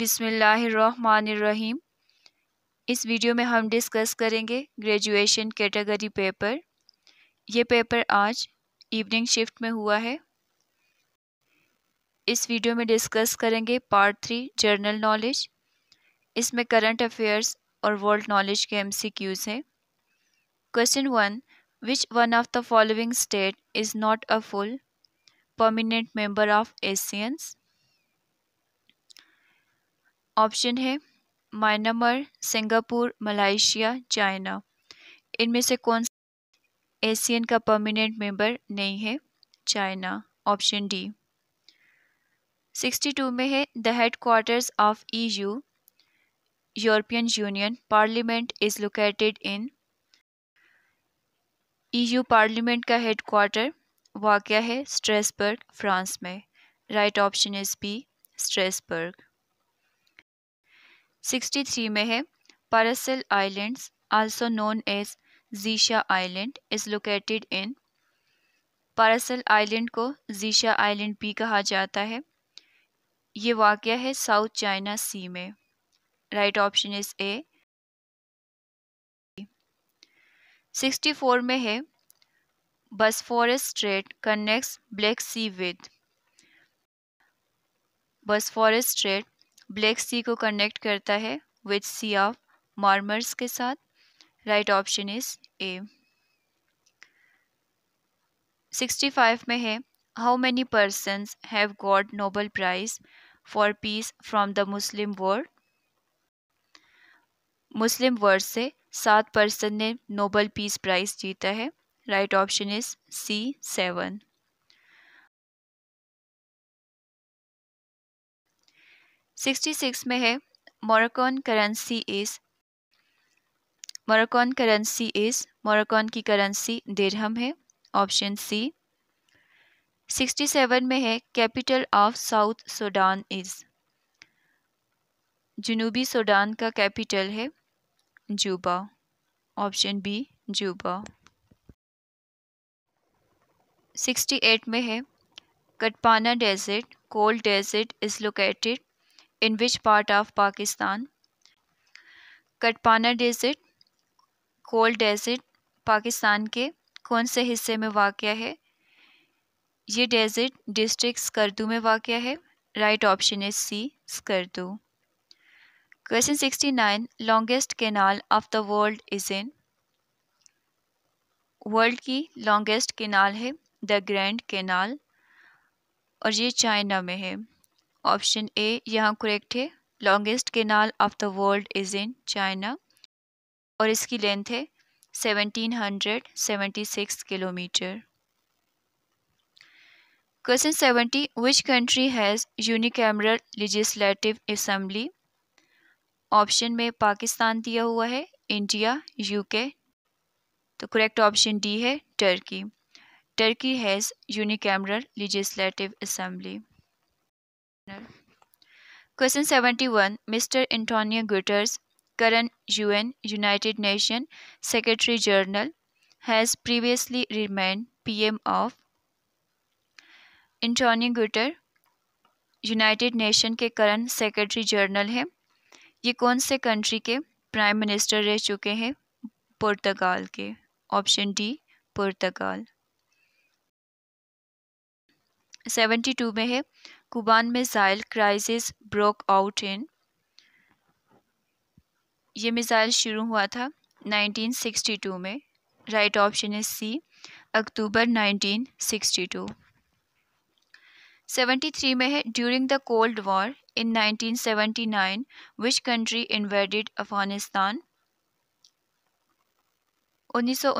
बिसमीम इस वीडियो में हम डिस्कस करेंगे ग्रेजुएशन कैटेगरी पेपर ये पेपर आज इवनिंग शिफ्ट में हुआ है इस वीडियो में डिस्कस करेंगे पार्ट थ्री जर्नल नॉलेज इसमें करंट अफेयर्स और वर्ल्ड नॉलेज के एमसीक्यूज हैं question one which one of the following state is not a full permanent member of ASEAN's option है म्यांमार सिंगापुर मलाइशिया चाइना इनमें से कौन Asian का permanent member नहीं है चाइना ऑप्शन डी 62 में है the headquarters of EU European Union parliament is located in EU parliament का हेड क्वार्टर वाक़ है स्ट्रेसबर्ग फ्रांस में right option is B Strasbourg sixty three में है Paracel Island also known as Xisha Island is located in Paracel Island को Xisha Island भी कहा जाता है ये वाक़ है साउथ चाइना सी में right option is A four में है Bosphorus strait connect Black Sea with Bosphorus strait Black Sea को कनेक्ट करता है विद सी ऑफ मार्मर्स के साथ राइट ऑप्शन इज ए 65 में है how many person have got Nobel prize for peace from the Muslim world Muslim world से सात person ने नोबल पीस प्राइज जीता है right option is C seven 66 में है Moroccan currency is Moroccan currency is Moroccan की currency dirham है option C 67 में है capital of South Sudan is जनूबी सूडान का कैपिटल है जूबा ऑप्शन बी जूबा 68 में है कटपाना desert cold desert is located in which part of Pakistan Katpana desert cold desert Pakistan के कौन से हिस्से में वाक़ है ये डेजर्ट डिस्ट्रिक्ट स्कर्दू में वाक़ है right option is C Skardu question sixty nine longest canal of the world is in world की लॉन्गेस्ट केनाल है द ग्रैंड केनाल और ये चाइना में है ऑप्शन ए यहाँ करेक्ट है longest canal of the world is in China और इसकी लेंथ है 1776 kilometre question 70 which country has unicameral legislative assembly option में पाकिस्तान दिया हुआ है इंडिया यूके तो करेक्ट ऑप्शन डी है Turkey Turkey has unicameral legislative assembly partner. Question 71 Mr. Antonio Guterres, current UN United Nations Secretary General, has previously remained PM of Antonio Guterres, United Nation के current secretary general हैं ये कौन से country के prime minister रह चुके हैं पुर्तगाल के ऑप्शन डी पुर्तगाल सेवेंटी टू में है Cuban missile crisis broke out in ये मिसाइल शुरू हुआ था 1962 में राइट ऑप्शन है सी अक्टूबर 1962 थ्री में है during the Cold War in nineteen nine which country invaded Afghanistan उन्नीस सौ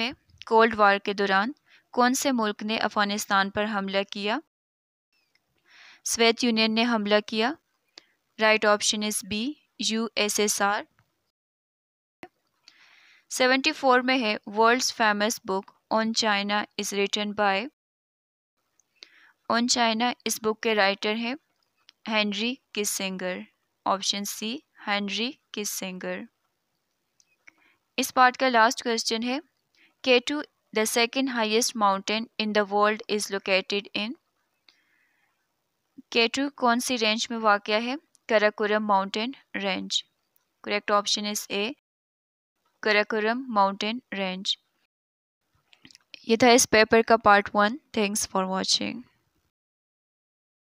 में कोल्ड वॉर के दौरान कौन से मुल्क ने अफगानिस्तान पर हमला किया सोवियत यूनियन ने हमला किया right option is B USSR 74 में है world's famous book on China is written by on China इस बुक के राइटर हैं Henry Kissinger option C Henry Kissinger इस पार्ट का लास्ट क्वेश्चन है K two the second highest mountain in the world is located in K two कौन सी range में वाक़ है Karakoram mountain range correct option is A Karakoram mountain range ये था इस पेपर का part one thanks for watching